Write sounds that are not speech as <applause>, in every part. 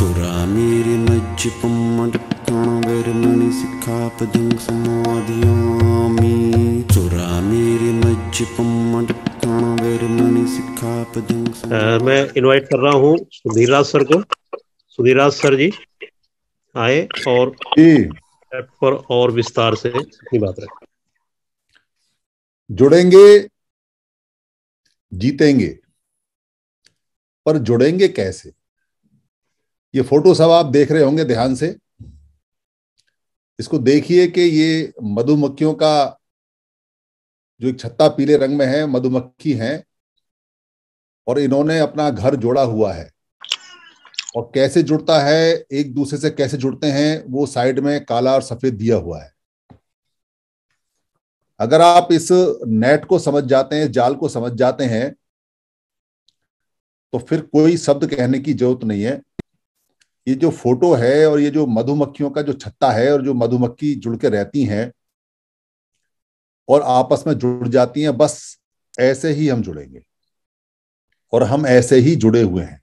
चोरा मेरे मज्ज पम्मण मणि सिखा पदंग समाधियामी चोरा मेरे मज्ज पम्मण मणि सिखा पदंग मैं इनवाइट कर रहा हूँ सुधीराज सर को सुधीराज सर जी आए और पर और विस्तार से अपनी बात रखें जुड़ेंगे जीतेंगे पर जुड़ेंगे कैसे ये फोटो सब आप देख रहे होंगे ध्यान से इसको देखिए कि ये मधुमक्खियों का जो एक छत्ता पीले रंग में है मधुमक्खी है और इन्होंने अपना घर जोड़ा हुआ है और कैसे जुड़ता है एक दूसरे से कैसे जुड़ते हैं वो साइड में काला और सफेद दिया हुआ है अगर आप इस नेट को समझ जाते हैं जाल को समझ जाते हैं तो फिर कोई शब्द कहने की जरूरत नहीं है ये जो फोटो है और ये जो मधुमक्खियों का जो छत्ता है और जो मधुमक्खी जुड़ के रहती हैं और आपस में जुड़ जाती हैं बस ऐसे ही हम जुड़ेंगे और हम ऐसे ही जुड़े हुए हैं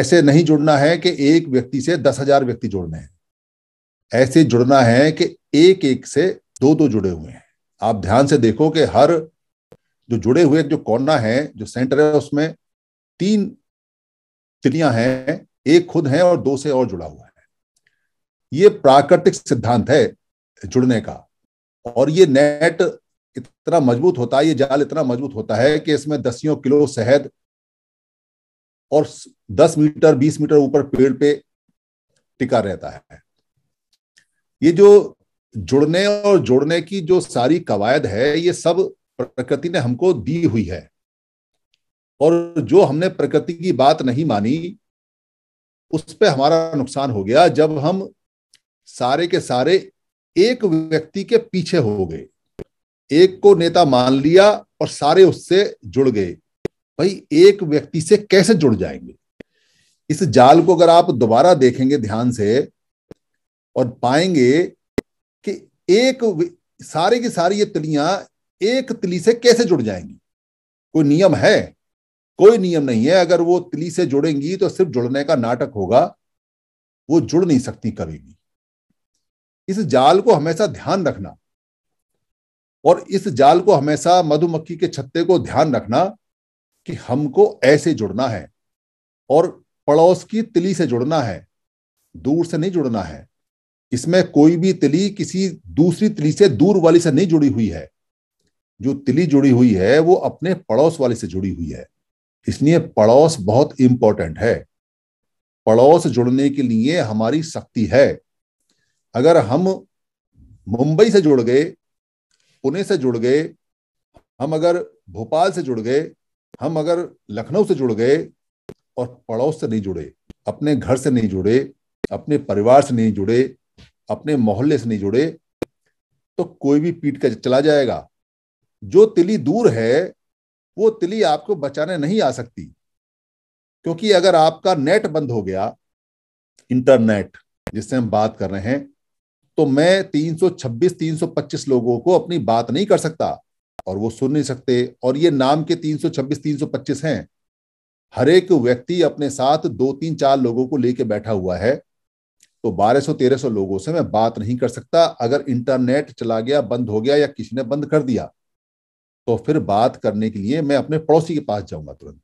ऐसे नहीं जुड़ना है कि एक व्यक्ति से दस हजार व्यक्ति जुड़ने हैं ऐसे जुड़ना है कि एक एक से दो दो जुड़े हुए हैं आप ध्यान से देखो कि हर जो जुड़े हुए जो कोना है जो सेंटर है उसमें तीन तिलियां हैं एक खुद है और दो से और जुड़ा हुआ है ये प्राकृतिक सिद्धांत है जुड़ने का और ये नेट इतना मजबूत होता है ये जाल इतना मजबूत होता है कि इसमें दसियों किलो शहद और दस मीटर बीस मीटर ऊपर पेड़ पे टिका रहता है ये जो जुड़ने और जोड़ने की जो सारी कवायद है ये सब प्रकृति ने हमको दी हुई है और जो हमने प्रकृति की बात नहीं मानी उस पर हमारा नुकसान हो गया जब हम सारे के सारे एक व्यक्ति के पीछे हो गए एक को नेता मान लिया और सारे उससे जुड़ गए भाई एक व्यक्ति से कैसे जुड़ जाएंगे इस जाल को अगर आप दोबारा देखेंगे ध्यान से और पाएंगे कि एक सारे की सारी ये तिलियां एक तिली से कैसे जुड़ जाएंगी कोई नियम है कोई नियम नहीं है अगर वो तिली से जुड़ेंगी तो सिर्फ जुड़ने का नाटक होगा वो जुड़ नहीं सकती कभी भी इस जाल को हमेशा ध्यान रखना और इस जाल को हमेशा मधुमक्खी के छत्ते को ध्यान रखना कि हमको ऐसे जुड़ना है और पड़ोस की तिली से जुड़ना है दूर से नहीं जुड़ना है इसमें कोई भी तिली किसी दूसरी तिली से दूर वाली से नहीं जुड़ी हुई है जो तिली जुड़ी हुई है वो अपने पड़ोस वाले से जुड़ी हुई है इसलिए पड़ोस बहुत इंपॉर्टेंट है पड़ोस जुड़ने के लिए हमारी शक्ति है अगर हम मुंबई से जुड़ गए पुणे से जुड़ गए हम अगर भोपाल से जुड़ गए हम अगर लखनऊ से जुड़ गए और पड़ोस से नहीं जुड़े अपने घर से नहीं जुड़े अपने परिवार से नहीं जुड़े अपने मोहल्ले से नहीं जुड़े तो कोई भी पीट कर चला जाएगा जो तिली दूर है वो तिली आपको बचाने नहीं आ सकती क्योंकि अगर आपका नेट बंद हो गया इंटरनेट जिससे हम बात कर रहे हैं तो मैं 326 325 लोगों को अपनी बात नहीं कर सकता और वो सुन नहीं सकते और ये नाम के 326 325 हैं हर एक व्यक्ति अपने साथ दो तीन चार लोगों को लेके बैठा हुआ है तो 1200 1300 लोगों से मैं बात नहीं कर सकता अगर इंटरनेट चला गया बंद हो गया या किसी ने बंद कर दिया तो फिर बात करने के लिए मैं अपने पड़ोसी के पास जाऊंगा तुरंत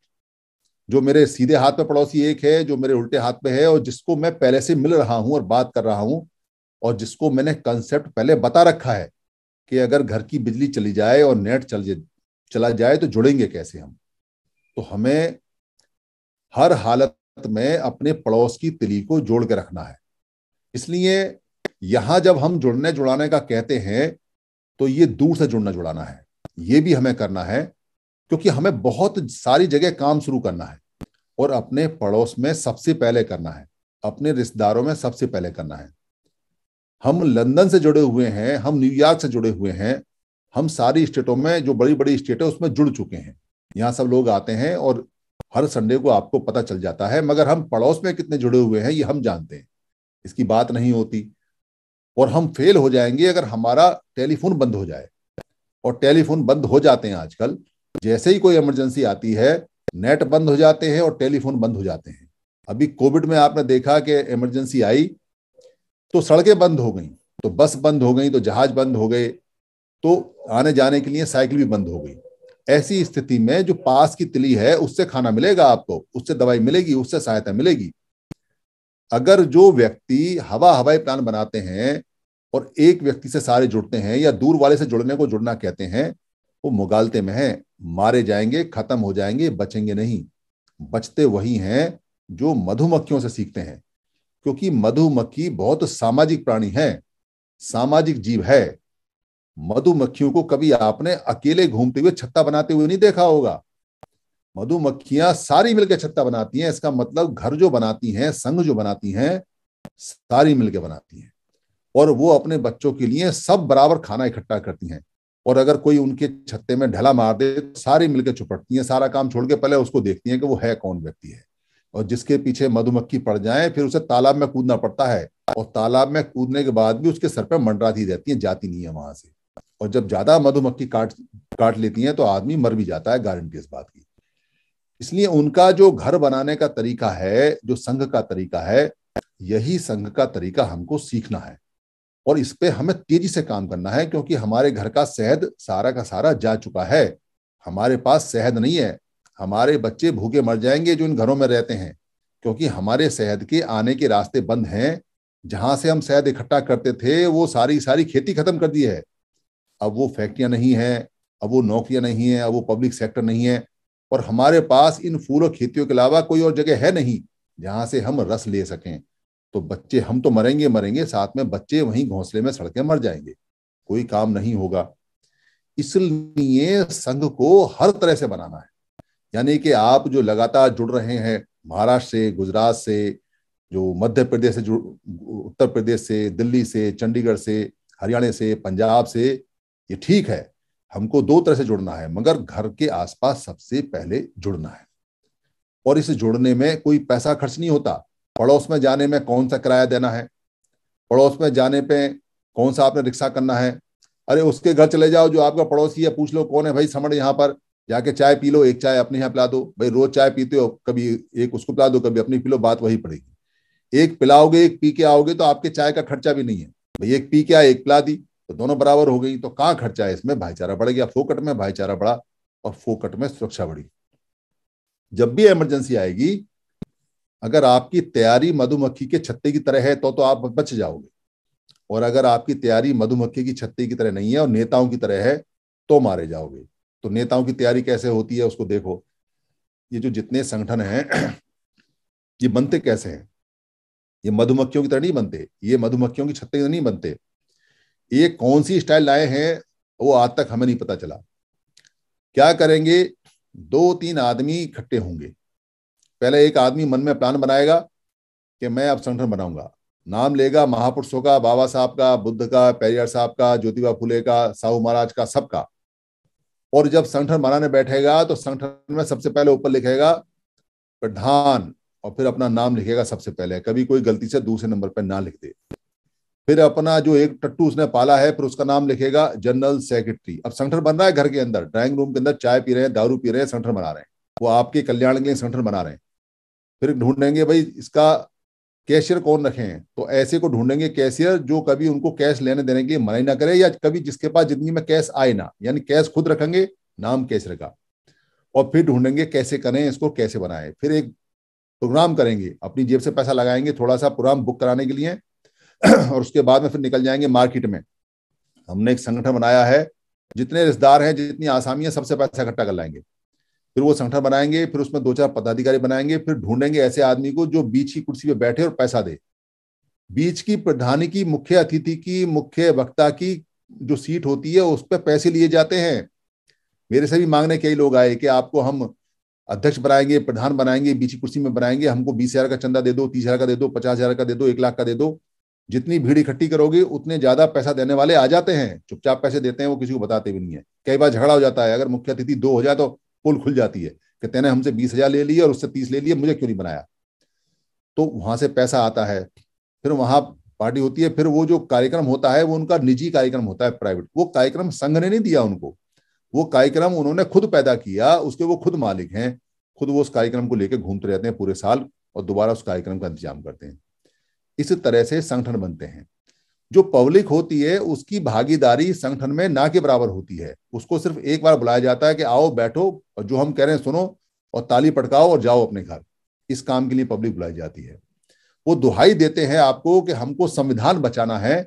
जो मेरे सीधे हाथ में पड़ोसी एक है जो मेरे उल्टे हाथ में है और जिसको मैं पहले से मिल रहा हूं और बात कर रहा हूं और जिसको मैंने कंसेप्ट पहले बता रखा है कि अगर घर की बिजली चली जाए और नेट चल चला जाए तो जुड़ेंगे कैसे हम तो हमें हर हालत में अपने पड़ोस की तिली को जोड़ के रखना है इसलिए यहां जब हम जुड़ने जुड़ाने का कहते हैं तो ये दूर से जुड़ना जुड़ाना है ये भी हमें करना है क्योंकि हमें बहुत सारी जगह काम शुरू करना है और अपने पड़ोस में सबसे पहले करना है अपने रिश्तेदारों में सबसे पहले करना है हम लंदन से जुड़े हुए हैं हम न्यूयॉर्क से जुड़े हुए हैं हम सारी स्टेटों में जो बड़ी बड़ी स्टेट है उसमें जुड़ चुके हैं यहाँ सब लोग आते हैं और हर संडे को आपको पता चल जाता है मगर हम पड़ोस में कितने जुड़े हुए हैं ये हम जानते हैं इसकी बात नहीं होती और हम फेल हो जाएंगे अगर हमारा टेलीफोन बंद हो जाए और टेलीफोन बंद हो जाते हैं आजकल जैसे ही कोई इमरजेंसी आती है नेट बंद हो जाते हैं और टेलीफोन बंद हो जाते हैं अभी कोविड में आपने देखा कि इमरजेंसी आई तो सड़कें बंद हो गई तो बस बंद हो गई तो जहाज बंद हो गए तो आने जाने के लिए साइकिल भी बंद हो गई ऐसी स्थिति में जो पास की तिली है उससे खाना मिलेगा आपको उससे दवाई मिलेगी उससे सहायता मिलेगी अगर जो व्यक्ति हवा हवाई प्लान बनाते हैं और एक व्यक्ति से सारे जुड़ते हैं या दूर वाले से जुड़ने को जुड़ना कहते हैं वो मुगालते में है मारे जाएंगे खत्म हो जाएंगे बचेंगे नहीं बचते वही हैं जो मधुमक्खियों से सीखते हैं क्योंकि मधुमक्खी बहुत सामाजिक प्राणी है सामाजिक जीव है मधुमक्खियों को कभी आपने अकेले घूमते हुए छत्ता बनाते हुए नहीं देखा होगा मधुमक्खियां सारी मिलकर छत्ता बनाती हैं इसका मतलब घर जो बनाती हैं संघ जो बनाती हैं सारी मिलकर बनाती हैं और वो अपने बच्चों के लिए सब बराबर खाना इकट्ठा करती हैं और अगर कोई उनके छत्ते में ढला मार दे तो सारी मिलकर चुपटती हैं सारा काम छोड़ के पहले उसको देखती हैं कि वो है कौन व्यक्ति है और जिसके पीछे मधुमक्खी पड़ जाए फिर उसे तालाब में कूदना पड़ता है और तालाब में कूदने के बाद भी उसके सर पर मंडराती रहती है जाती नहीं है वहां से और जब ज्यादा मधुमक्खी काट काट लेती है तो आदमी मर भी जाता है गारंटी इस बात की इसलिए उनका जो घर बनाने का तरीका है जो संघ का तरीका है यही संघ का तरीका हमको सीखना है और इस पे हमें तेजी से काम करना है क्योंकि हमारे घर का शहद सारा का सारा जा चुका है हमारे पास शहद नहीं है हमारे बच्चे भूखे मर जाएंगे जो इन घरों में रहते हैं क्योंकि हमारे शहद के आने के रास्ते बंद हैं जहां से हम शहद इकट्ठा करते थे वो सारी सारी खेती खत्म कर दी है अब वो फैक्ट्रियां नहीं है अब वो नौकरियां नहीं है अब वो पब्लिक सेक्टर नहीं है और हमारे पास इन फूल और खेतियों के अलावा कोई और जगह है नहीं जहां से हम रस ले सकें तो बच्चे हम तो मरेंगे मरेंगे साथ में बच्चे वहीं घोंसले में सड़के मर जाएंगे कोई काम नहीं होगा इसलिए संघ को हर तरह से बनाना है यानी कि आप जो लगातार जुड़ रहे हैं महाराष्ट्र से गुजरात से जो मध्य प्रदेश से जुड़ उत्तर प्रदेश से दिल्ली से चंडीगढ़ से हरियाणा से पंजाब से ये ठीक है हमको दो तरह से जुड़ना है मगर घर के आसपास सबसे पहले जुड़ना है और इस जुड़ने में कोई पैसा खर्च नहीं होता पड़ोस में जाने में कौन सा किराया देना है पड़ोस में जाने पे कौन सा आपने रिक्शा करना है अरे उसके घर चले जाओ जो आपका पड़ोसी है पूछ लो कौन है भाई समर यहाँ पर जाके चाय पी लो एक चाय अपने यहाँ पिला दो भाई रोज चाय पीते हो कभी एक उसको पिला दो कभी अपनी पी लो बात वही पड़ेगी एक पिलाओगे एक पी के आओगे तो आपके चाय का खर्चा भी नहीं है भाई एक पी के आए एक पिला दी तो दोनों बराबर हो गई तो कहाँ खर्चा है इसमें भाईचारा बढ़ गया फोकट में भाईचारा बढ़ा और फोकट में सुरक्षा बढ़ी जब भी इमरजेंसी आएगी अगर आपकी तैयारी मधुमक्खी के छत्ते की तरह है तो तो आप बच जाओगे और अगर आपकी तैयारी मधुमक्खी की छत्ते की तरह नहीं है और नेताओं की तरह है तो मारे जाओगे तो नेताओं की तैयारी कैसे होती है उसको देखो ये जो जितने संगठन हैं ये बनते कैसे हैं ये मधुमक्खियों की तरह नहीं बनते ये मधुमक्खियों की छत्ते की तरह नहीं बनते ये कौन सी स्टाइल लाए हैं वो आज तक हमें नहीं पता चला क्या करेंगे दो तीन आदमी इकट्ठे होंगे पहले एक आदमी मन में प्लान बनाएगा कि मैं अब संगठन बनाऊंगा नाम लेगा महापुरुषों का बाबा साहब का बुद्ध का पेरियर साहब का ज्योतिबा फुले का साहू महाराज का सबका और जब संगठन बनाने बैठेगा तो संगठन में सबसे पहले ऊपर लिखेगा प्रधान और फिर अपना नाम लिखेगा सबसे पहले कभी कोई गलती से दूसरे नंबर पर ना लिख दे फिर अपना जो एक टट्टू उसने पाला है फिर उसका नाम लिखेगा जनरल सेक्रेटरी अब संगठन बन रहा है घर के अंदर ड्राइंग रूम के अंदर चाय पी रहे हैं दारू पी रहे हैं संगठन बना रहे हैं वो आपके कल्याण के लिए संगठन बना रहे हैं फिर ढूंढेंगे भाई इसका कैशियर कौन रखें तो ऐसे को ढूंढेंगे कैशियर जो कभी उनको कैश लेने देने के लिए मना ही ना करे या कभी जिसके पास जिंदगी में कैश आए ना यानी कैश खुद रखेंगे नाम कैशियर का और फिर ढूंढेंगे कैसे करें इसको कैसे बनाएं फिर एक प्रोग्राम करेंगे अपनी जेब से पैसा लगाएंगे थोड़ा सा प्रोग्राम बुक कराने के लिए <clears throat> और उसके बाद में फिर निकल जाएंगे मार्केट में हमने एक संगठन बनाया है जितने रिश्तेदार हैं जितनी आसामी है सबसे पैसा इकट्ठा कर लाएंगे फिर वो संगठन बनाएंगे फिर उसमें दो चार पदाधिकारी बनाएंगे फिर ढूंढेंगे ऐसे आदमी को जो बीच की कुर्सी पे बैठे और पैसा दे बीच की प्रधानी की मुख्य अतिथि की मुख्य वक्ता की जो सीट होती है उस पर पैसे लिए जाते हैं मेरे से भी मांगने कई लोग आए कि आपको हम अध्यक्ष बनाएंगे प्रधान बनाएंगे बीच की कुर्सी में बनाएंगे हमको बीस हजार का चंदा दे दो तीस हजार का दे दो पचास हजार का दे दो एक लाख का दे दो जितनी भीड़ इकट्ठी करोगे उतने ज्यादा पैसा देने वाले आ जाते हैं चुपचाप पैसे देते हैं वो किसी को बताते भी नहीं है कई बार झगड़ा हो जाता है अगर मुख्य अतिथि दो हो जाए तो पोल खुल जाती है कहते हैं हमसे बीस हजार ले लिया और उससे तीस ले लिए मुझे क्यों नहीं बनाया तो वहां से पैसा आता है फिर वहां पार्टी होती है फिर वो जो कार्यक्रम होता है वो उनका निजी कार्यक्रम होता है प्राइवेट वो कार्यक्रम संघ ने नहीं दिया उनको वो कार्यक्रम उन्होंने खुद पैदा किया उसके वो खुद मालिक हैं खुद वो उस कार्यक्रम को लेकर घूमते रहते हैं पूरे साल और दोबारा उस कार्यक्रम का इंतजाम करते हैं इस तरह से संगठन बनते हैं जो पब्लिक होती है उसकी भागीदारी संगठन में ना के बराबर होती है उसको सिर्फ एक बार बुलाया जाता है कि आओ बैठो और जो हम कह रहे हैं सुनो और ताली पटकाओ और जाओ अपने घर इस काम के लिए पब्लिक बुलाई जाती है वो दुहाई देते हैं आपको कि हमको संविधान बचाना है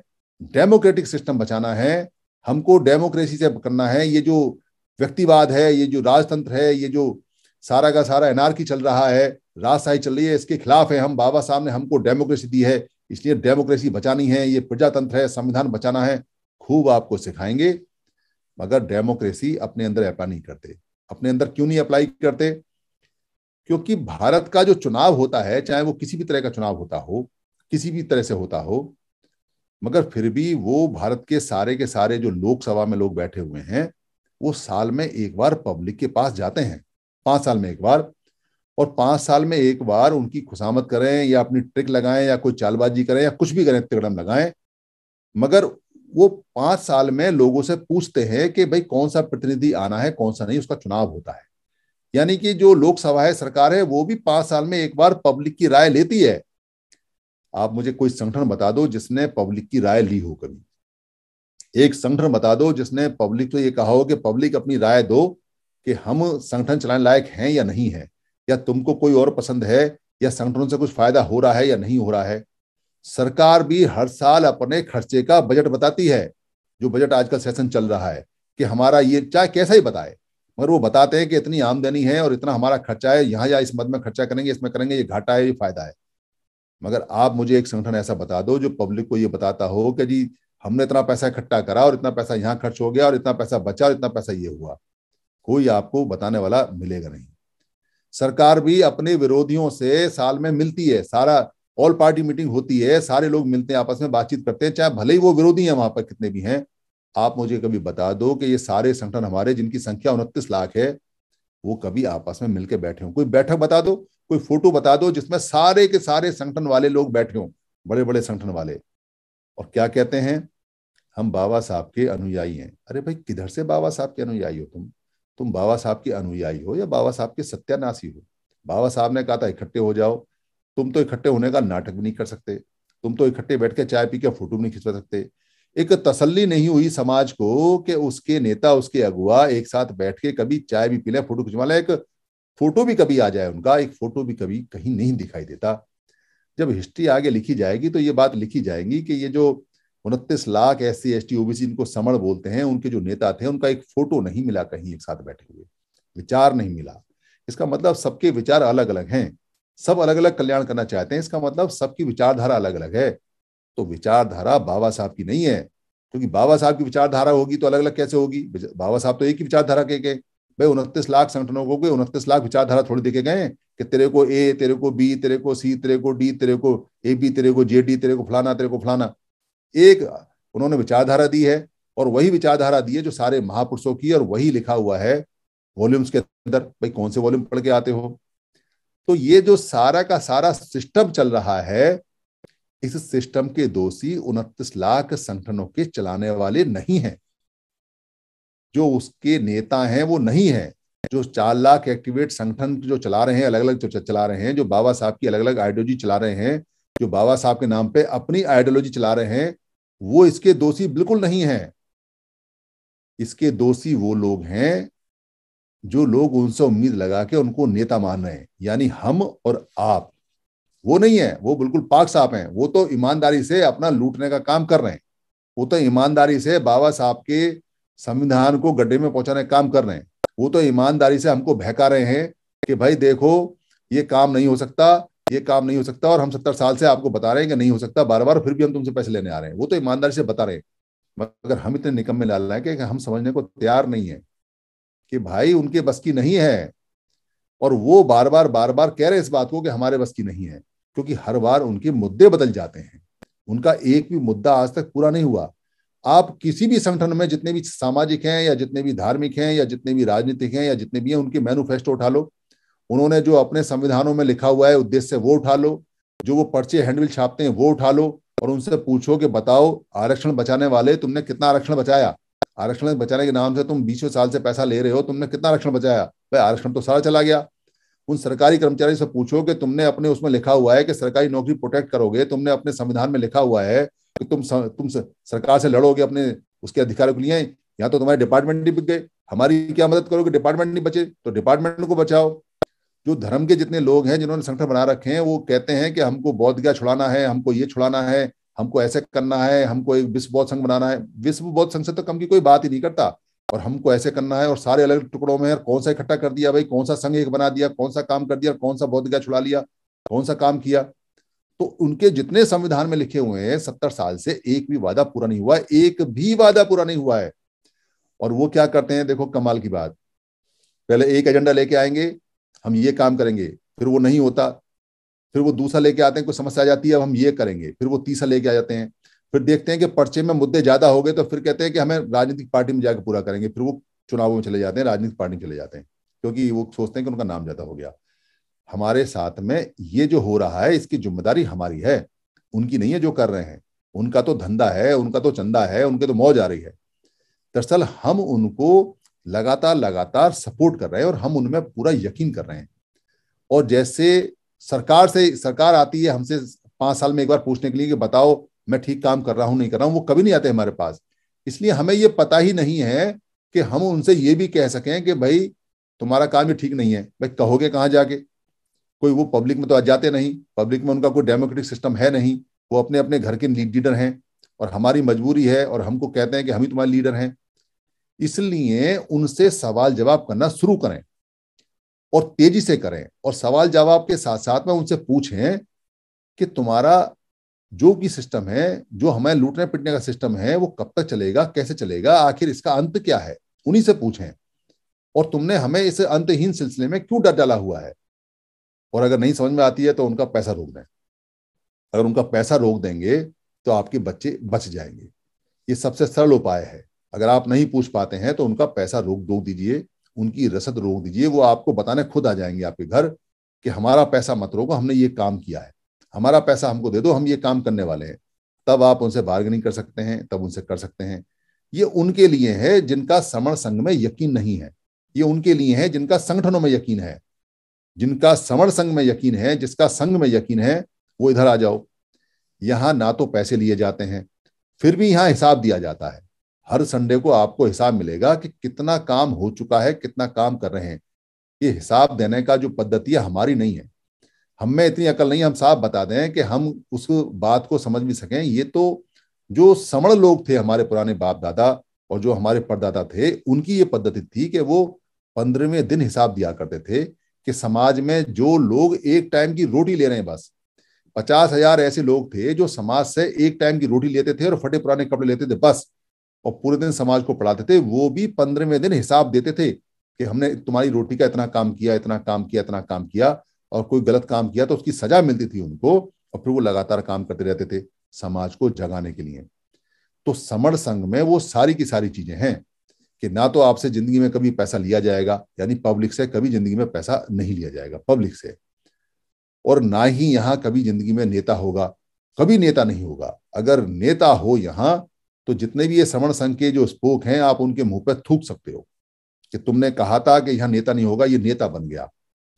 डेमोक्रेटिक सिस्टम बचाना है हमको डेमोक्रेसी से करना है ये जो व्यक्तिवाद है ये जो राजतंत्र है ये जो सारा का सारा एनआरकी चल रहा है राजशाही चल रही है इसके खिलाफ है हम बाबा साहब ने हमको डेमोक्रेसी दी है इसलिए डेमोक्रेसी बचानी है ये प्रजातंत्र है संविधान बचाना है खूब आपको सिखाएंगे मगर डेमोक्रेसी अपने अंदर अप्लाई नहीं करते अपने अंदर क्यों नहीं अप्लाई करते क्योंकि भारत का जो चुनाव होता है चाहे वो किसी भी तरह का चुनाव होता हो किसी भी तरह से होता हो मगर फिर भी वो भारत के सारे के सारे जो लोकसभा में लोग बैठे हुए हैं वो साल में एक बार पब्लिक के पास जाते हैं पांच साल में एक बार और पांच साल में एक बार उनकी खुशामद करें या अपनी ट्रिक लगाएं या कोई चालबाजी करें या कुछ भी करें तिकड़म लगाएं मगर वो पांच साल में लोगों से पूछते हैं कि भाई कौन सा प्रतिनिधि आना है कौन सा नहीं उसका चुनाव होता है यानी कि जो लोकसभा है सरकार है वो भी पांच साल में एक बार पब्लिक की राय लेती है आप मुझे कोई संगठन बता दो जिसने पब्लिक की राय ली हो कभी एक संगठन बता दो जिसने पब्लिक को ये कहा हो कि पब्लिक अपनी राय दो कि हम संगठन चलाने लायक हैं या नहीं है या तुमको कोई और पसंद है या संगठनों से कुछ फायदा हो रहा है या नहीं हो रहा है सरकार भी हर साल अपने खर्चे का बजट बताती है जो बजट आजकल सेशन चल रहा है कि हमारा ये चाहे कैसा ही बताए मगर वो बताते हैं कि इतनी आमदनी है और इतना हमारा खर्चा है यहाँ या इस मद में खर्चा करेंगे इसमें करेंगे ये घाटा है ये फायदा है मगर आप मुझे एक संगठन ऐसा बता दो जो पब्लिक को ये बताता हो कि जी हमने इतना पैसा इकट्ठा करा और इतना पैसा यहाँ खर्च हो गया और इतना पैसा बचा और इतना पैसा ये हुआ कोई आपको बताने वाला मिलेगा नहीं सरकार भी अपने विरोधियों से साल में मिलती है सारा ऑल पार्टी मीटिंग होती है सारे लोग मिलते हैं आपस में बातचीत करते हैं चाहे भले ही वो विरोधी हैं वहां पर कितने भी हैं आप मुझे कभी बता दो कि ये सारे संगठन हमारे जिनकी संख्या उनतीस लाख है वो कभी आपस में मिलकर बैठे हों कोई बैठक बता दो कोई फोटो बता दो जिसमें सारे के सारे संगठन वाले लोग बैठे हों बड़े बड़े संगठन वाले और क्या कहते हैं हम बाबा साहब के अनुयायी हैं अरे भाई किधर से बाबा साहब के अनुयायी हो तुम तुम बाबा साहब की अनुयायी हो या बाबा साहब के सत्यानाशी हो बाबा साहब ने कहा था इकट्ठे हो जाओ तुम तो इकट्ठे होने का नाटक भी नहीं कर सकते तुम तो इकट्ठे बैठ के चाय पी के फोटो भी नहीं खिंचवा सकते एक तसल्ली नहीं हुई समाज को कि उसके नेता उसके अगुआ एक साथ बैठ के कभी चाय भी पी लें फोटो खिंचवा लें एक फोटो भी कभी आ जाए उनका एक फोटो भी कभी कहीं नहीं दिखाई देता जब हिस्ट्री आगे लिखी जाएगी तो ये बात लिखी जाएगी कि ये जो उनतीस lakh S C S T OBC इनको समण बोलते हैं उनके जो नेता थे उनका एक फोटो नहीं मिला कहीं एक साथ बैठे हुए विचार नहीं मिला इसका मतलब सबके विचार अलग अलग हैं सब अलग अलग कल्याण करना चाहते हैं इसका मतलब सबकी विचारधारा अलग अलग है तो विचारधारा बाबा साहब की नहीं है क्योंकि बाबा साहब की विचारधारा होगी तो अलग अलग कैसे होगी बाबा साहब तो एक ही विचारधारा के गए भाई उनतीस लाख संगठनों को गए उनतीस लाख विचारधारा थोड़ी देखे गए कि तेरे को ए तेरे को बी तेरे को सी तेरे को डी तेरे को ए बी तेरे को जे डी तेरे को फलाना तेरे को फलाना एक उन्होंने विचारधारा दी है और वही विचारधारा दी है जो सारे महापुरुषों की और वही लिखा हुआ है वॉल्यूम्स के अंदर भाई कौन से वॉल्यूम पढ़ के आते हो तो ये जो सारा का सारा सिस्टम चल रहा है इस सिस्टम के दोषी उनतीस लाख संगठनों के चलाने वाले नहीं हैं जो उसके नेता हैं वो नहीं है जो चार लाख एक्टिवेट संगठन जो चला रहे हैं अलग अलग चला रहे हैं जो बाबा साहब की अलग अलग आइडियोलॉजी चला रहे हैं जो बाबा साहब के नाम पे अपनी आइडियोलॉजी चला रहे हैं वो इसके दोषी बिल्कुल नहीं है इसके दोषी वो लोग हैं जो लोग उनसे उम्मीद लगा के उनको नेता मान रहे हैं यानी हम और आप वो नहीं है वो बिल्कुल पाक साहब हैं वो तो ईमानदारी से अपना लूटने का काम कर रहे हैं वो तो ईमानदारी से बाबा साहब के संविधान को गड्ढे में पहुंचाने का काम कर रहे हैं वो तो ईमानदारी से हमको बहका रहे हैं कि भाई देखो ये काम नहीं हो सकता ये काम नहीं हो सकता और हम सत्तर साल से आपको बता रहे हैं कि नहीं हो सकता बार बार फिर भी हम तुमसे पैसे लेने आ रहे हैं वो तो ईमानदारी से बता रहे हैं मगर हम इतने निकम में लाल रहे हैं कि हम समझने को तैयार नहीं है कि भाई उनके बस की नहीं है और वो बार बार बार बार कह रहे हैं इस बात को कि हमारे बस की नहीं है क्योंकि हर बार उनके मुद्दे बदल जाते हैं उनका एक भी मुद्दा आज तक पूरा नहीं हुआ आप किसी भी संगठन में जितने भी सामाजिक हैं या जितने भी धार्मिक हैं या जितने भी राजनीतिक हैं या जितने भी हैं उनके मैनुफेस्टो उठा लो उन्होंने जो अपने संविधानों में लिखा हुआ है उद्देश्य से वो उठा लो जो वो पर्चे हैंडविल छापते हैं वो उठा लो और उनसे पूछो कि बताओ आरक्षण बचाने वाले तुमने कितना आरक्षण बचाया आरक्षण बचाने के नाम से तुम बीसों साल से पैसा ले रहे हो तुमने कितना आरक्षण बचाया भाई आरक्षण तो सारा चला गया उन सरकारी कर्मचारी से पूछो कि तुमने अपने उसमें लिखा हुआ है कि सरकारी नौकरी प्रोटेक्ट करोगे तुमने अपने संविधान में लिखा हुआ है कि तुम तुम सरकार से लड़ोगे अपने उसके अधिकारों के लिए या तो तुम्हारे डिपार्टमेंट नहीं बिक गए हमारी क्या मदद करोगे डिपार्टमेंट नहीं बचे तो डिपार्टमेंट को बचाओ जो धर्म के जितने लोग हैं जिन्होंने संगठन बना रखे हैं वो कहते हैं कि हमको बौद्ध गया छुड़ाना है हमको ये छुड़ाना है हमको ऐसे करना है हमको एक विश्व बौद्ध संघ बनाना है विश्व बौद्ध संघ से तो कम की कोई बात ही नहीं करता और हमको ऐसे करना है और सारे अलग टुकड़ों में और कौन सा इकट्ठा कर दिया भाई कौन सा संघ एक बना दिया कौन सा काम कर दिया कौन सा बौद्ध गया छुड़ा लिया कौन सा काम किया तो उनके जितने संविधान में लिखे हुए हैं सत्तर साल से एक भी वादा पूरा नहीं हुआ है एक भी वादा पूरा नहीं हुआ है और वो क्या करते हैं देखो कमाल की बात पहले एक एजेंडा लेके आएंगे हम ये काम करेंगे फिर वो नहीं होता फिर वो दूसरा लेके आते हैं कोई समस्या आ जाती है अब हम ये करेंगे फिर वो तीसरा लेके आ जाते हैं फिर देखते हैं कि पर्चे में मुद्दे ज्यादा हो गए तो फिर कहते हैं कि हमें राजनीतिक पार्टी में जाकर पूरा करेंगे फिर वो चुनावों में चले जाते हैं राजनीतिक पार्टी में चले जाते हैं क्योंकि वो सोचते हैं कि उनका नाम ज्यादा हो गया हमारे साथ में ये जो हो रहा है इसकी जिम्मेदारी हमारी है उनकी नहीं है जो कर रहे हैं उनका तो धंधा है उनका तो चंदा है उनके तो मौज आ रही है दरअसल हम उनको लगातार लगातार सपोर्ट कर रहे हैं और हम उनमें पूरा यकीन कर रहे हैं और जैसे सरकार से सरकार आती है हमसे पांच साल में एक बार पूछने के लिए कि बताओ मैं ठीक काम कर रहा हूं नहीं कर रहा हूं वो कभी नहीं आते हमारे पास इसलिए हमें ये पता ही नहीं है कि हम उनसे ये भी कह सकें कि भाई तुम्हारा काम ये ठीक नहीं है भाई कहोगे कहाँ जाके कोई वो पब्लिक में तो आज जाते नहीं पब्लिक में उनका कोई डेमोक्रेटिक सिस्टम है नहीं वो अपने अपने घर के लीडर हैं और हमारी मजबूरी है और हमको कहते हैं कि हम ही तुम्हारे लीडर हैं इसलिए उनसे सवाल जवाब करना शुरू करें और तेजी से करें और सवाल जवाब के साथ साथ में उनसे पूछें कि तुम्हारा जो भी सिस्टम है जो हमें लूटने पिटने का सिस्टम है वो कब तक चलेगा कैसे चलेगा आखिर इसका अंत क्या है उन्हीं से पूछें और तुमने हमें इस अंतहीन सिलसिले में क्यों डर डाला हुआ है और अगर नहीं समझ में आती है तो उनका पैसा रोक दें अगर उनका पैसा रोक देंगे तो आपके बच्चे बच जाएंगे ये सबसे सरल उपाय है अगर आप नहीं पूछ पाते हैं तो उनका पैसा रोक रोक दीजिए उनकी रसद रोक दीजिए वो आपको बताने खुद आ जाएंगे आपके घर कि हमारा पैसा मत रोको हमने ये काम किया है हमारा पैसा हमको दे दो हम ये काम करने वाले हैं तब आप उनसे बार्गेनिंग कर सकते हैं तब उनसे कर सकते हैं ये उनके लिए है जिनका समण संघ में यकीन नहीं है ये उनके लिए है जिनका संगठनों में यकीन है जिनका समण संघ में यकीन है जिसका संघ में यकीन है वो इधर आ जाओ यहां ना तो पैसे लिए जाते हैं फिर भी यहाँ हिसाब दिया जाता है हर संडे को आपको हिसाब मिलेगा कि कितना काम हो चुका है कितना काम कर रहे हैं ये हिसाब देने का जो पद्धति है हमारी नहीं है हम में इतनी अकल नहीं हम साफ बता दें कि हम उस बात को समझ भी सकें ये तो जो समण लोग थे हमारे पुराने बाप दादा और जो हमारे परदादा थे उनकी ये पद्धति थी कि वो पंद्रहवें दिन हिसाब दिया करते थे कि समाज में जो लोग एक टाइम की रोटी ले रहे हैं बस पचास हजार ऐसे लोग थे जो समाज से एक टाइम की रोटी लेते थे और फटे पुराने कपड़े लेते थे बस और पूरे दिन समाज को पढ़ाते थे वो भी पंद्रहवें दिन हिसाब देते थे कि हमने तुम्हारी रोटी का इतना काम किया इतना काम किया इतना काम किया और कोई गलत काम किया तो उसकी सजा मिलती थी उनको और फिर वो लगातार काम करते रहते थे समाज को जगाने के लिए तो समर संघ में वो सारी की सारी चीजें हैं कि ना तो आपसे जिंदगी में कभी पैसा लिया जाएगा यानी पब्लिक से कभी जिंदगी में पैसा नहीं लिया जाएगा पब्लिक से और ना ही यहां कभी जिंदगी में नेता होगा कभी नेता नहीं होगा अगर नेता हो यहां तो जितने भी ये श्रवण संघ के जो स्पोक हैं आप उनके मुंह पर थूक सकते हो कि तुमने कहा था कि यहाँ नेता नहीं होगा ये नेता बन गया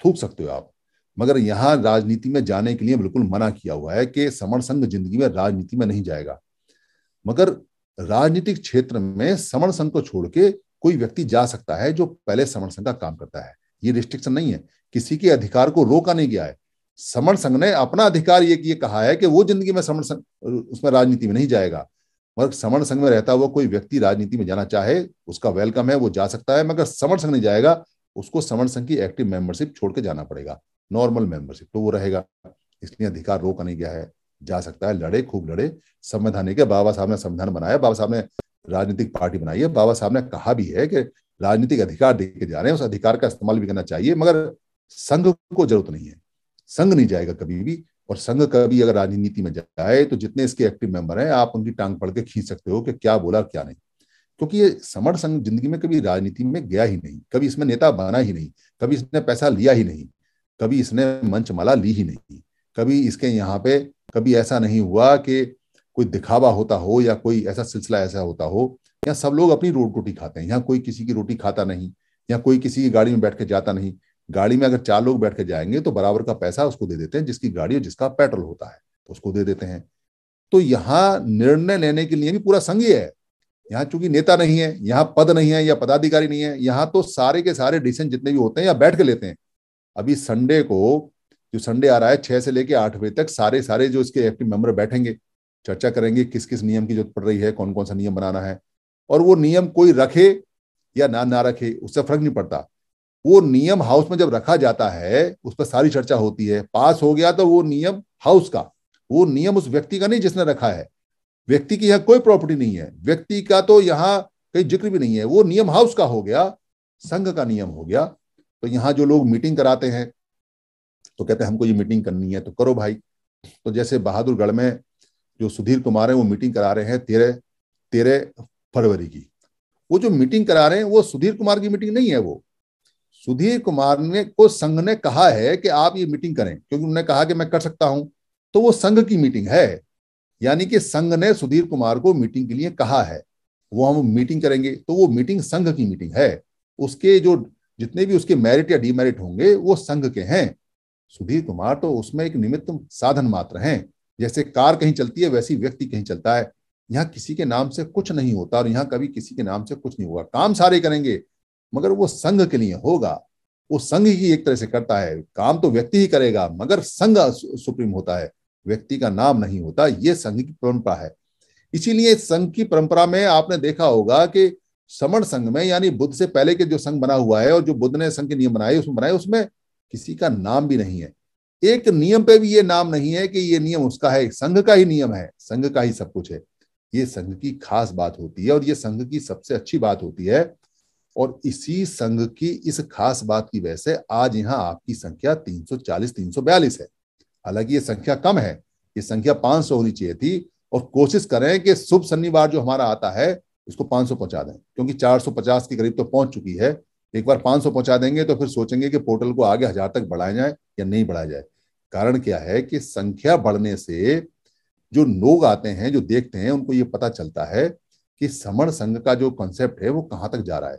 थूक सकते हो आप मगर यहाँ राजनीति में जाने के लिए बिल्कुल मना किया हुआ है कि समण संघ जिंदगी में राजनीति में नहीं जाएगा मगर राजनीतिक क्षेत्र में समण संघ को छोड़ के कोई व्यक्ति जा सकता है जो पहले समण संघ का काम करता है ये रिस्ट्रिक्शन नहीं है किसी के अधिकार को रोका नहीं गया है समण संघ ने अपना अधिकार ये, कहा है कि वो जिंदगी में समण संघ उसमें राजनीति में नहीं जाएगा मगर समर्ण संघ में रहता हुआ कोई व्यक्ति राजनीति में जाना चाहे उसका वेलकम है वो जा सकता है मगर समर्ण संघ नहीं जाएगा उसको समर्ण संघ की एक्टिव मेंबरशिप छोड़ के जाना पड़ेगा नॉर्मल मेंबरशिप तो वो रहेगा इसलिए अधिकार रोका नहीं गया है जा सकता है लड़े खूब लड़े संवैधानिक के बाबा साहब ने संविधान बनाया बाबा साहब ने राजनीतिक पार्टी बनाई है बाबा साहब ने कहा भी है कि राजनीतिक अधिकार दे के जा रहे हैं उस अधिकार का इस्तेमाल भी करना चाहिए मगर संघ को जरूरत नहीं है संघ नहीं जाएगा कभी भी और संघ कभी अगर राजनीति में जाए तो जितने इसके एक्टिव मेंबर हैं आप उनकी टांग पढ़ के खींच सकते हो कि क्या बोला क्या नहीं क्योंकि ये समर संघ जिंदगी में कभी राजनीति में गया ही नहीं कभी इसमें नेता बना ही नहीं कभी इसने पैसा लिया ही नहीं कभी इसने मंचमाला ली ही नहीं कभी इसके यहाँ पे कभी ऐसा नहीं हुआ कि कोई दिखावा होता हो या कोई ऐसा सिलसिला ऐसा होता हो या सब लोग अपनी रोट रोटी खाते हैं यहाँ कोई किसी की रोटी खाता नहीं या कोई किसी की गाड़ी में बैठ के जाता नहीं गाड़ी में अगर चार लोग बैठ के जाएंगे तो बराबर का पैसा उसको दे देते हैं जिसकी गाड़ी और जिसका पेट्रोल होता है तो उसको दे देते हैं तो यहाँ निर्णय लेने के लिए भी पूरा संघ ही है यहाँ चूंकि नेता नहीं है यहाँ पद नहीं है या पदाधिकारी नहीं है यहाँ तो सारे के सारे डिसीजन जितने भी होते हैं या बैठ के लेते हैं अभी संडे को जो संडे आ रहा है छह से लेकर आठ बजे तक सारे सारे जो इसके एक्टिव मेंबर बैठेंगे चर्चा करेंगे किस किस नियम की जरूरत पड़ रही है कौन कौन सा नियम बनाना है और वो नियम कोई रखे या ना ना रखे उससे फर्क नहीं पड़ता वो नियम हाउस में जब रखा जाता है उस पर सारी चर्चा होती है पास हो गया तो वो नियम हाउस का वो नियम उस व्यक्ति का नहीं जिसने रखा है व्यक्ति की यहाँ कोई प्रॉपर्टी नहीं है व्यक्ति का तो यहाँ कहीं जिक्र भी नहीं है वो नियम हाउस का हो गया संघ का नियम हो गया तो यहाँ जो लोग मीटिंग कराते हैं तो कहते हैं हमको ये मीटिंग करनी है तो करो भाई तो जैसे बहादुरगढ़ में जो सुधीर कुमार है वो मीटिंग करा रहे हैं तेरह तेरह फरवरी की वो जो मीटिंग करा रहे हैं वो सुधीर कुमार की मीटिंग नहीं है वो सुधीर कुमार ने को संघ ने कहा है कि आप ये मीटिंग करें क्योंकि उन्होंने कहा कि मैं कर सकता हूं तो वो संघ की मीटिंग है यानी कि संघ ने सुधीर कुमार को मीटिंग के लिए कहा है वो हम मीटिंग करेंगे तो वो मीटिंग संघ की मीटिंग है उसके जो जितने भी उसके मेरिट या डीमेरिट होंगे वो संघ के हैं सुधीर कुमार तो उसमें एक निमित्त साधन मात्र हैं जैसे कार कहीं चलती है वैसी व्यक्ति कहीं चलता है यहाँ किसी के नाम से कुछ नहीं होता और यहाँ कभी किसी के नाम से कुछ नहीं होगा काम सारे करेंगे मगर वो संघ के लिए होगा वो संघ ही एक तरह से करता है काम तो व्यक्ति ही करेगा मगर संघ सुप्रीम होता है व्यक्ति का नाम नहीं होता ये संघ की परंपरा है इसीलिए संघ की परंपरा में आपने देखा होगा कि समण संघ में यानी बुद्ध से पहले के जो संघ बना हुआ है और जो बुद्ध ने संघ के नियम बनाए उसमें बनाए उसमें किसी का नाम भी नहीं है एक नियम पे भी ये नाम नहीं है कि ये नियम उसका है संघ का ही नियम है संघ का ही सब कुछ है ये संघ की खास बात होती है और ये संघ की सबसे अच्छी बात होती है और इसी संघ की इस खास बात की वजह से आज यहाँ आपकी संख्या 340 342 है हालांकि ये संख्या कम है ये संख्या 500 होनी चाहिए थी और कोशिश करें कि शुभ शनिवार जो हमारा आता है उसको 500 पहुंचा दें क्योंकि 450 के करीब तो पहुंच चुकी है एक बार 500 पहुंचा देंगे तो फिर सोचेंगे कि पोर्टल को आगे हजार तक बढ़ाया जाए या नहीं बढ़ाया जाए कारण क्या है कि संख्या बढ़ने से जो लोग आते हैं जो देखते हैं उनको ये पता चलता है कि समण संघ का जो कॉन्सेप्ट है वो कहां तक जा रहा है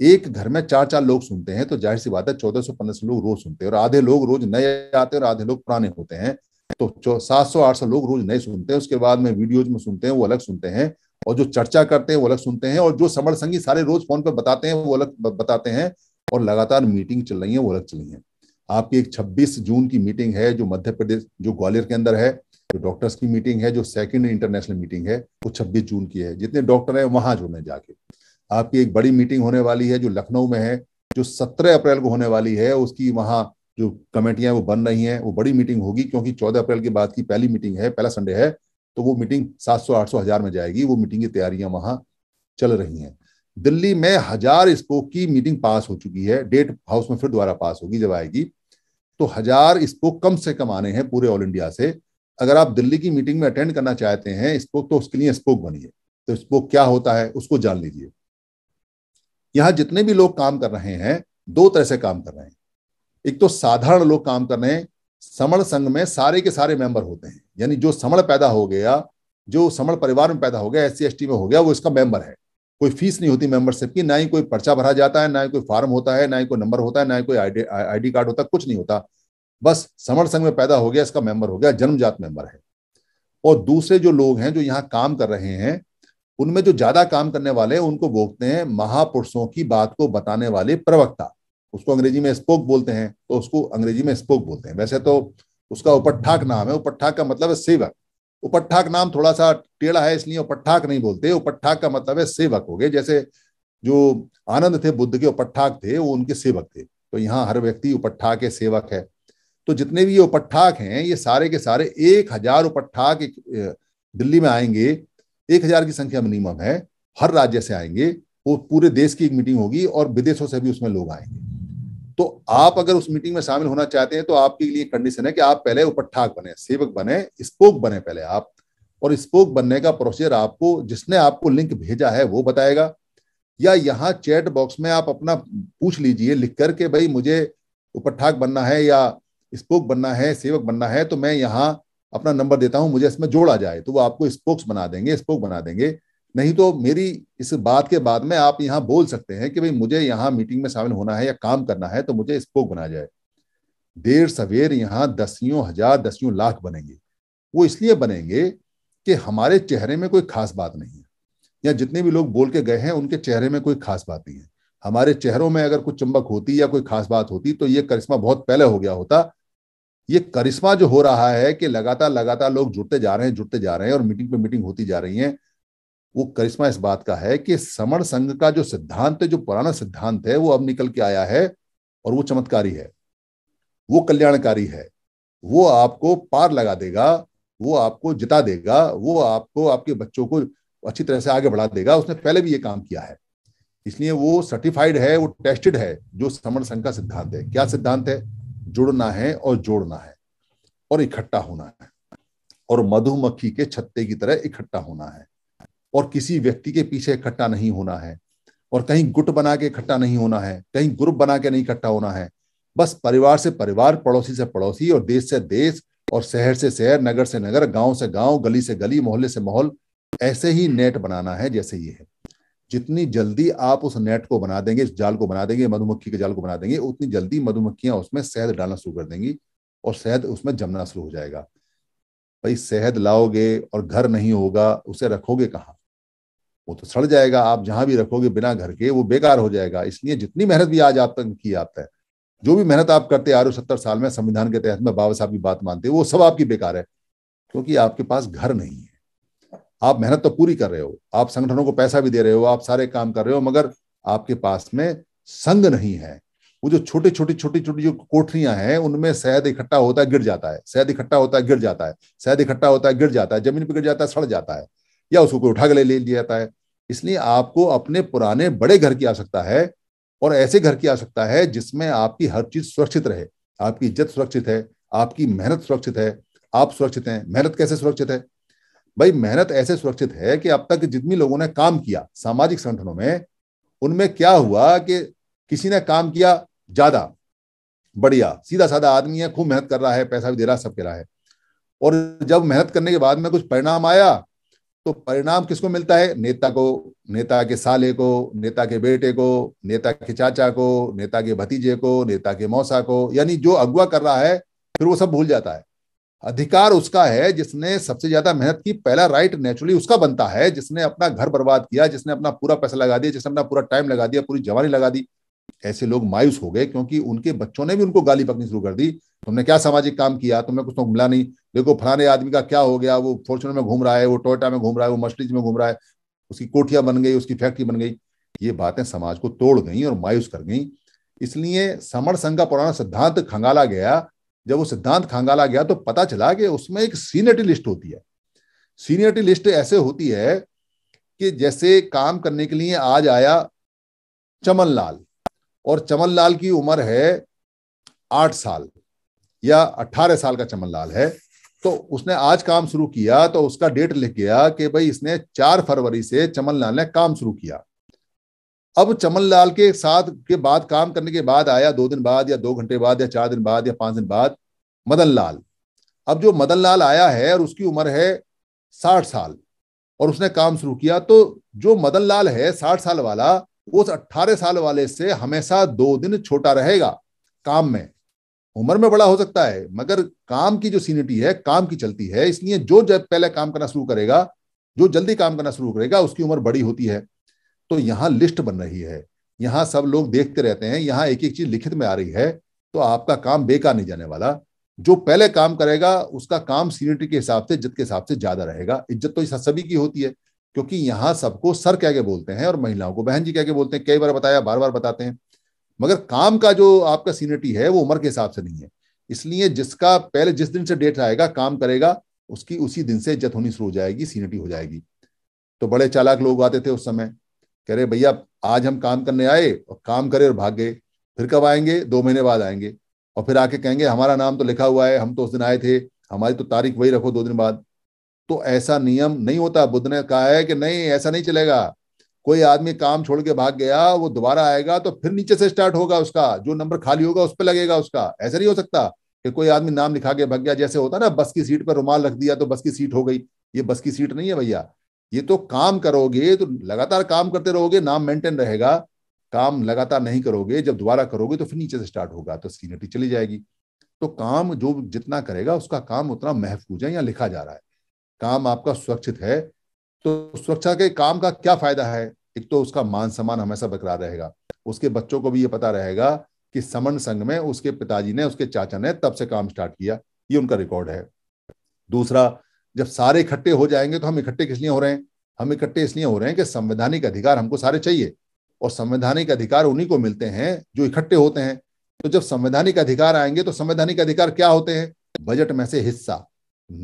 एक घर में चार चार लोग सुनते हैं तो जाहिर सी बात है चौदह सौ पंद्रह सौ लोग रोज सुनते हैं और आधे लोग रोज नए आते हैं और आधे लोग पुराने होते हैं तो सात सौ आठ सौ लोग रोज नए सुनते हैं उसके बाद में वीडियोज में सुनते हैं वो अलग सुनते हैं और जो चर्चा करते हैं वो अलग सुनते हैं और जो समर संगी सारे रोज फोन पर बताते हैं वो अलग बताते हैं और लगातार मीटिंग चल रही है वो अलग चल रही है आपकी एक 26 जून की मीटिंग है जो मध्य प्रदेश जो ग्वालियर के अंदर है जो डॉक्टर्स की मीटिंग है जो सेकंड इंटरनेशनल मीटिंग है वो 26 जून की है जितने डॉक्टर हैं वहां जुड़ने जाके आपकी एक बड़ी मीटिंग होने वाली है जो लखनऊ में है जो सत्रह अप्रैल को होने वाली है उसकी वहां जो कमेटियां वो बन रही हैं वो बड़ी मीटिंग होगी क्योंकि चौदह अप्रैल के बाद की पहली मीटिंग है पहला संडे है तो वो मीटिंग सात सौ आठ सौ हजार में जाएगी वो मीटिंग की तैयारियां वहां चल रही हैं दिल्ली में हजार स्पोक की मीटिंग पास हो चुकी है डेट हाउस में फिर दोबारा पास होगी जब आएगी तो हजार स्पोक कम से कम आने हैं पूरे ऑल इंडिया से अगर आप दिल्ली की मीटिंग में अटेंड करना चाहते हैं स्पोक तो उसके लिए स्पोक बनिए तो स्पोक क्या होता है उसको जान लीजिए यहां जितने भी लोग काम कर रहे हैं दो तरह से काम कर रहे हैं एक तो साधारण लोग काम कर रहे हैं समण संघ में सारे के सारे मेंबर होते हैं यानी जो समण पैदा हो गया जो समण परिवार में पैदा हो गया एस सी में हो गया वो इसका मेंबर है कोई फीस नहीं होती मेंबरशिप की ना ही कोई पर्चा भरा जाता है ना ही कोई फॉर्म होता है ना ही कोई नंबर होता है ना ही कोई आई आईडी कार्ड होता कुछ नहीं होता बस समर संघ में पैदा हो गया इसका मेंबर हो गया जन्मजात मेंबर है और दूसरे जो लोग हैं जो यहाँ काम कर रहे हैं उनमें जो ज्यादा काम करने वाले हैं उनको बोलते हैं महापुरुषों की बात को बताने वाले प्रवक्ता उसको अंग्रेजी में स्पोक बोलते हैं तो उसको अंग्रेजी में स्पोक बोलते हैं वैसे तो उसका उपट्ठाक नाम है उपट्ठाक का मतलब है सेवक उपट्ठाक नाम थोड़ा सा टेढ़ा है इसलिए उपट्ठाक नहीं बोलते उपट्ठाक का मतलब है सेवक हो गए जैसे जो आनंद थे बुद्ध के उपट्ठाक थे वो उनके सेवक थे तो यहाँ हर व्यक्ति उपट्ठा के सेवक है तो जितने भी ये उपट्ठाक हैं ये सारे के सारे एक हजार उपट्ठाक दिल्ली में आएंगे एक हजार की संख्या मिनिमम है हर राज्य से आएंगे वो पूरे देश की एक मीटिंग होगी और विदेशों से भी उसमें लोग आएंगे तो आप अगर उस मीटिंग में शामिल होना चाहते हैं तो आपके लिए कंडीशन है कि आप पहले उपठाक बने सेवक बने स्पोक बने पहले आप और स्पोक बनने का प्रोसीजर आपको जिसने आपको लिंक भेजा है वो बताएगा या यहाँ चैट बॉक्स में आप अपना पूछ लीजिए लिख करके भाई मुझे उपठाक बनना है या स्पोक बनना है सेवक बनना है तो मैं यहाँ अपना नंबर देता हूं मुझे इसमें जोड़ा जाए तो वो आपको स्पोक्स बना देंगे स्पोक बना देंगे नहीं तो मेरी इस बात के बाद में आप यहाँ बोल सकते हैं कि भाई मुझे यहाँ मीटिंग में शामिल होना है या काम करना है तो मुझे स्पोक बना जाए देर सवेर यहाँ दसियों हजार दसियों लाख बनेंगे वो इसलिए बनेंगे कि हमारे चेहरे में कोई खास बात नहीं है या जितने भी लोग बोल के गए हैं उनके चेहरे में कोई खास बात नहीं है हमारे चेहरों में अगर कुछ चुंबक होती या कोई खास बात होती तो ये करिश्मा बहुत पहले हो गया होता ये करिश्मा जो हो रहा है कि लगातार लगातार लोग जुड़ते जा रहे हैं जुड़ते जा रहे हैं और मीटिंग पे मीटिंग होती जा रही है वो करिश्मा इस बात का है कि समण संघ का जो सिद्धांत है जो पुराना सिद्धांत है वो अब निकल के आया है और वो चमत्कारी है वो कल्याणकारी है वो आपको पार लगा देगा वो आपको जिता देगा वो आपको आपके बच्चों को अच्छी तरह से आगे बढ़ा देगा उसने पहले भी ये काम किया है इसलिए वो सर्टिफाइड है वो टेस्टेड है जो समण संघ का सिद्धांत है क्या सिद्धांत है जुड़ना है और जोड़ना है और इकट्ठा होना है और मधुमक्खी के छत्ते की तरह इकट्ठा होना है और किसी व्यक्ति के पीछे इकट्ठा नहीं होना है और कहीं गुट बना के इकट्ठा नहीं होना है कहीं ग्रुप बना के नहीं इकट्ठा होना है बस परिवार से परिवार पड़ोसी से पड़ोसी और देश से देश और शहर से शहर नगर से नगर गांव से गांव गली से गली मोहल्ले से मोहल्ले ऐसे ही नेट बनाना है जैसे ये है जितनी जल्दी आप उस नेट को बना देंगे इस जाल को बना देंगे मधुमक्खी के जाल को बना देंगे उतनी जल्दी मधुमक्खियां उसमें शहद डालना शुरू कर देंगी और शहद उसमें जमना शुरू हो जाएगा भाई शहद लाओगे और घर नहीं होगा उसे रखोगे कहाँ वो तो सड़ जाएगा आप जहां भी रखोगे बिना घर के वो बेकार हो जाएगा इसलिए जितनी मेहनत भी आज आप तक की है जो भी मेहनत आप करते आ रहे हो सत्तर साल में संविधान के तहत में बाबा साहब की बात मानते वो सब आपकी बेकार है क्योंकि आपके पास घर नहीं है आप मेहनत तो पूरी कर रहे हो आप संगठनों को पैसा भी दे रहे हो आप सारे काम कर रहे हो मगर आपके पास में संग नहीं है वो जो छोटी छोटी छोटी छोटी जो कोठरियां हैं उनमें शहद इकट्ठा होता है गिर जाता है शहद इकट्ठा होता है गिर जाता है शहद इकट्ठा होता है गिर जाता है जमीन पर गिर जाता है सड़ जाता है या उसको कोई उठा के ले लिया जाता है इसलिए आपको अपने पुराने बड़े घर की आवश्यकता है और ऐसे घर की आवश्यकता है जिसमें आपकी हर चीज सुरक्षित रहे आपकी इज्जत सुरक्षित है आपकी मेहनत सुरक्षित है आप सुरक्षित हैं मेहनत कैसे सुरक्षित है भाई मेहनत ऐसे सुरक्षित है कि अब तक जितनी लोगों ने काम किया सामाजिक संगठनों में उनमें क्या हुआ कि किसी ने काम किया ज्यादा बढ़िया सीधा साधा आदमी है खूब मेहनत कर रहा है पैसा भी दे रहा है सब कह रहा है और जब मेहनत करने के बाद में कुछ परिणाम आया तो परिणाम किसको मिलता है नेता को नेता के साले को नेता के बेटे को नेता के चाचा को नेता के भतीजे को नेता के मौसा को यानी जो अगुआ कर रहा है फिर वो सब भूल जाता है अधिकार उसका है जिसने सबसे ज्यादा मेहनत की पहला राइट नेचुरली उसका बनता है जिसने अपना घर बर्बाद किया जिसने अपना पूरा पैसा लगा दिया जिसने अपना पूरा टाइम लगा दिया पूरी जवानी लगा दी ऐसे लोग मायूस हो गए क्योंकि उनके बच्चों ने भी उनको गाली पकनी शुरू कर दी तुमने क्या सामाजिक काम किया तुमने कुछ तो मिला नहीं देखो फलाने आदमी का क्या हो गया वो फॉर्चुनर में घूम रहा है वो टोयटा में घूम रहा है वो मछलीज में घूम रहा है उसकी कोठिया बन गई उसकी फैक्ट्री बन गई ये बातें समाज को तोड़ गई और मायूस कर गई इसलिए समर संघ का पुराना सिद्धांत खंगाला गया जब वो सिद्धांत खांगाला गया तो पता चला कि उसमें एक सीनियरिटी लिस्ट होती है सीनियरिटी लिस्ट ऐसे होती है कि जैसे काम करने के लिए आज आया चमन लाल और चमन लाल की उम्र है आठ साल या अट्ठारह साल का चमन लाल है तो उसने आज काम शुरू किया तो उसका डेट लिख गया कि भाई इसने चार फरवरी से चमन लाल ने काम शुरू किया अब चमन लाल के साथ के बाद काम करने के बाद आया दो दिन बाद या दो घंटे बाद या चार दिन बाद या पांच दिन बाद मदन लाल अब जो मदन लाल आया है और उसकी उम्र है साठ साल और उसने काम शुरू किया तो जो मदन लाल है साठ साल वाला उस अट्ठारह साल वाले से हमेशा दो दिन छोटा रहेगा काम में उम्र में बड़ा हो सकता है मगर काम की जो सीनिटी है काम की चलती है इसलिए जो जब पहले काम करना शुरू करेगा जो जल्दी काम करना शुरू करेगा उसकी उम्र बड़ी होती है तो यहाँ लिस्ट बन रही है यहाँ सब लोग देखते रहते हैं यहाँ एक एक चीज लिखित में आ रही है तो आपका काम बेकार नहीं जाने वाला जो पहले काम करेगा उसका काम सीनियरिटी के हिसाब से इज्जत के हिसाब से ज्यादा रहेगा इज्जत तो सभी की होती है क्योंकि यहाँ सबको सर कह के बोलते हैं और महिलाओं को बहन जी कह के बोलते हैं कई बार बताया बार बार बताते हैं मगर काम का जो आपका सीनियरिटी है वो उम्र के हिसाब से नहीं है इसलिए जिसका पहले जिस दिन से डेट आएगा काम करेगा उसकी उसी दिन से इज्जत होनी शुरू हो जाएगी सीनियरिटी हो जाएगी तो बड़े चालाक लोग आते थे उस समय कह रहे भैया आज हम काम करने आए और काम करे और भाग गए फिर कब आएंगे दो महीने बाद आएंगे और फिर आके कहेंगे हमारा नाम तो लिखा हुआ है हम तो उस दिन आए थे हमारी तो तारीख वही रखो दो दिन बाद तो ऐसा नियम नहीं होता बुद्ध ने कहा है कि नहीं ऐसा नहीं चलेगा कोई आदमी काम छोड़ के भाग गया वो दोबारा आएगा तो फिर नीचे से स्टार्ट होगा उसका जो नंबर खाली होगा उस पर लगेगा उसका ऐसा नहीं हो सकता कि कोई आदमी नाम लिखा के भाग गया जैसे होता ना बस की सीट पर रुमाल रख दिया तो बस की सीट हो गई ये बस की सीट नहीं है भैया ये तो काम करोगे तो लगातार काम करते रहोगे नाम मेंटेन रहेगा काम लगातार नहीं करोगे जब दोबारा करोगे तो फिर नीचे से स्टार्ट होगा तो सीनियरिटी चली जाएगी तो काम जो जितना करेगा उसका काम उतना महफूज है या लिखा जा रहा है काम आपका सुरक्षित है तो सुरक्षा के काम का क्या फायदा है एक तो उसका मान सम्मान हमेशा बरकरार रहेगा उसके बच्चों को भी ये पता रहेगा कि समन संघ में उसके पिताजी ने उसके चाचा ने तब से काम स्टार्ट किया ये उनका रिकॉर्ड है दूसरा जब सारे इकट्ठे हो जाएंगे तो हम इकट्ठे किस लिए हो रहे हैं हम इकट्ठे इसलिए हो रहे हैं कि संवैधानिक अधिकार हमको सारे चाहिए और संवैधानिक अधिकार उन्हीं को मिलते हैं जो इकट्ठे होते हैं तो जब संवैधानिक अधिकार आएंगे तो संवैधानिक अधिकार क्या होते हैं बजट में से हिस्सा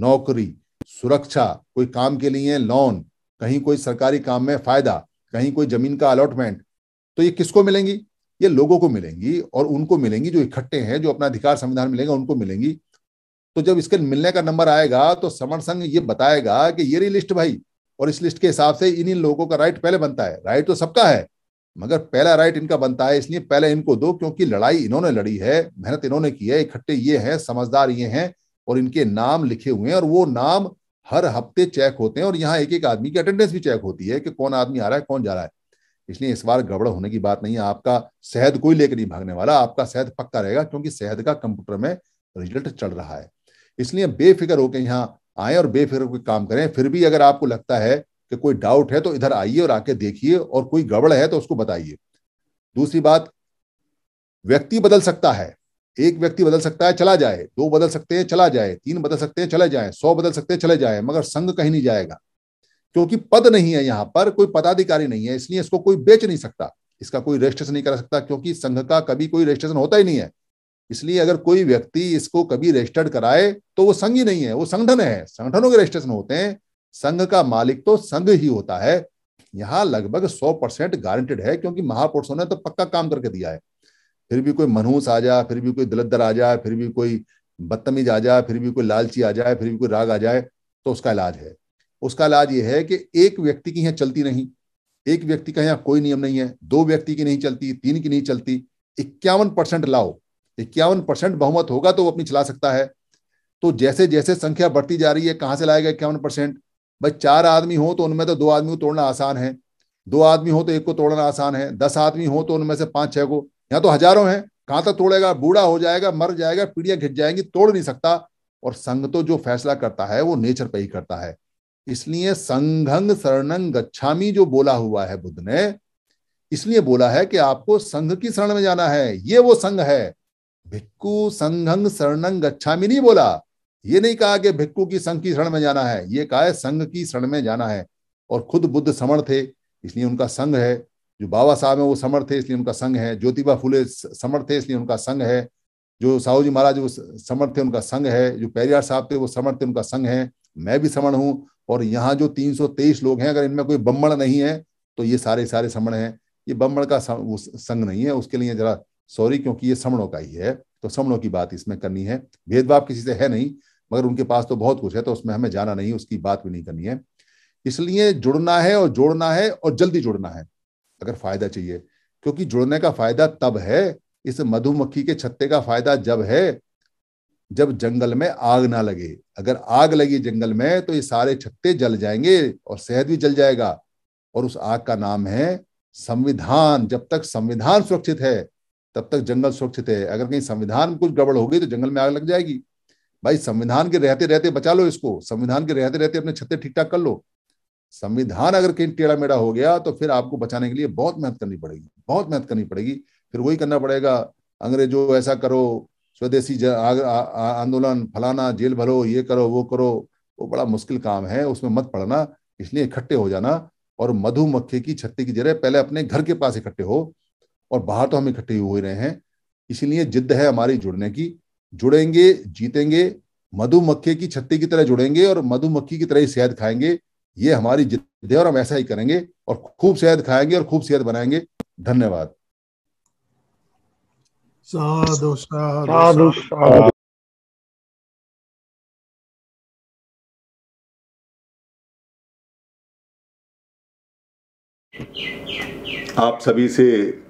नौकरी सुरक्षा कोई काम के लिए लोन कहीं कोई सरकारी काम में फायदा कहीं कोई जमीन का अलॉटमेंट तो ये किसको मिलेंगी ये लोगों को मिलेंगी और उनको मिलेंगी जो इकट्ठे हैं जो अपना अधिकार संविधान मिलेगा उनको मिलेंगी तो जब इसके मिलने का नंबर आएगा तो समर संघ ये बताएगा कि ये रही लिस्ट भाई और इस लिस्ट के हिसाब से इन इन लोगों का राइट पहले बनता है राइट तो सबका है मगर पहला राइट इनका बनता है इसलिए पहले इनको दो क्योंकि लड़ाई इन्होंने लड़ी है मेहनत इन्होंने की है इकट्ठे ये हैं समझदार ये हैं और इनके नाम लिखे हुए हैं और वो नाम हर हफ्ते चेक होते हैं और यहाँ एक एक आदमी की अटेंडेंस भी चेक होती है कि कौन आदमी आ रहा है कौन जा रहा है इसलिए इस बार गड़बड़ होने की बात नहीं है आपका शहद कोई लेकर नहीं भागने वाला आपका शहद पक्का रहेगा क्योंकि शहद का कंप्यूटर में रिजल्ट चल रहा है इसलिए बेफिक्र होकर यहाँ आए और बेफिक्र होकर काम करें फिर भी अगर आपको लगता है कि कोई डाउट है तो इधर आइए और आके देखिए और कोई गड़बड़ है तो उसको बताइए दूसरी बात व्यक्ति बदल सकता है एक व्यक्ति बदल सकता है चला जाए दो बदल सकते हैं चला जाए तीन बदल सकते हैं चले जाए सौ बदल सकते हैं चले जाए मगर संघ कहीं नहीं जाएगा क्योंकि पद नहीं है यहां पर कोई पदाधिकारी नहीं है इसलिए इसको कोई बेच नहीं सकता इसका कोई रजिस्ट्रेशन नहीं कर सकता क्योंकि संघ का कभी कोई रजिस्ट्रेशन होता ही नहीं है इसलिए अगर कोई व्यक्ति इसको कभी रजिस्टर्ड कराए तो वो संघ ही नहीं है वो संगठन है संगठनों के रजिस्ट्रेशन होते हैं संघ का मालिक तो संघ ही होता है यहाँ लगभग सौ परसेंट गारंटेड है क्योंकि महापुरुषों ने तो पक्का काम करके दिया है फिर भी कोई मनहूस आ जाए फिर भी कोई दलदर आ जाए फिर भी कोई बदतमीज आ जाए फिर भी कोई लालची आ जाए फिर भी कोई राग आ जाए तो उसका इलाज है उसका इलाज ये है कि एक व्यक्ति की यहाँ चलती नहीं एक व्यक्ति का यहाँ कोई नियम नहीं है दो व्यक्ति की नहीं चलती तीन की नहीं चलती इक्यावन परसेंट लाओ इक्यावन परसेंट बहुमत होगा तो वो अपनी चला सकता है तो जैसे जैसे संख्या बढ़ती जा रही है कहाँ से लाएगा इक्यावन परसेंट भाई चार आदमी हो तो उनमें तो दो आदमी को तोड़ना आसान है दो आदमी हो तो एक को तोड़ना आसान है दस आदमी हो तो उनमें से पांच छह को यहाँ तो हजारों हैं कहाँ तक तोड़ेगा बूढ़ा हो जाएगा मर जाएगा पीढ़ियां घिट जाएंगी तोड़ नहीं सकता और संघ तो जो फैसला करता है वो नेचर पे ही करता है इसलिए संघंग शरणंग गच्छामी जो बोला हुआ है बुद्ध ने इसलिए बोला है कि आपको संघ की शरण में जाना है ये वो संघ है भिक्कु संघंग शरणंग गच्छामी नहीं बोला ये नहीं कहा कि भिक्कू की संघ की शरण में जाना है ये कहा है संघ की शरण में जाना है और खुद बुद्ध समण थे इसलिए उनका संघ है जो बाबा साहब है वो समर थे इसलिए उनका संघ है ज्योतिबा फूले समर थे इसलिए उनका संघ है जो साहू जी महाराज वो समर थे उनका संघ है जो पेरियार साहब थे वो समर थे उनका संघ है मैं भी समण हूँ और यहाँ जो 323 लोग हैं अगर इनमें कोई बम्बड़ नहीं है तो ये सारे सारे समण हैं ये बम्बड़ का संघ नहीं है उसके लिए जरा सॉरी क्योंकि ये समणों का ही है तो समणों की बात इसमें करनी है भेदभाव किसी से है नहीं मगर उनके पास तो बहुत कुछ है तो उसमें हमें जाना नहीं उसकी बात भी नहीं करनी है इसलिए जुड़ना है और जोड़ना है और जल्दी जुड़ना है अगर फायदा चाहिए क्योंकि जुड़ने का फायदा तब है इस मधुमक्खी के छत्ते का फायदा जब है जब जंगल में आग ना लगे अगर आग लगी जंगल में तो ये सारे छत्ते जल जाएंगे और शहद भी जल जाएगा और उस आग का नाम है संविधान जब तक संविधान सुरक्षित है तब तक जंगल सुरक्षित है अगर कहीं संविधान कुछ गड़बड़ होगी तो जंगल में आग लग जाएगी भाई संविधान के रहते रहते बचा लो इसको संविधान के रहते रहते अपने छत्ते ठीक ठाक कर लो संविधान अगर कहीं टेढ़ा मेढ़ा हो गया तो फिर आपको बचाने के लिए बहुत मेहनत करनी पड़ेगी बहुत मेहनत करनी पड़ेगी फिर वही करना पड़ेगा अंग्रेजों ऐसा करो स्वदेशी आंदोलन फलाना जेल भरो ये करो वो करो वो बड़ा मुश्किल काम है उसमें मत पड़ना इसलिए इकट्ठे हो जाना और मधुमक्खी की छत्ती की जगह पहले अपने घर के पास इकट्ठे हो और बाहर तो हम इकट्ठे हो रहे हैं इसीलिए जिद है हमारी जुड़ने की जुड़ेंगे जीतेंगे मधुमक्खी की छत्ती की तरह जुड़ेंगे और मधुमक्खी की तरह ही शहद खाएंगे ये हमारी जिद्द है और हम ऐसा ही करेंगे और खूब शहद खाएंगे और खूब सेहत बनाएंगे धन्यवाद आप सभी से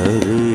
Oh.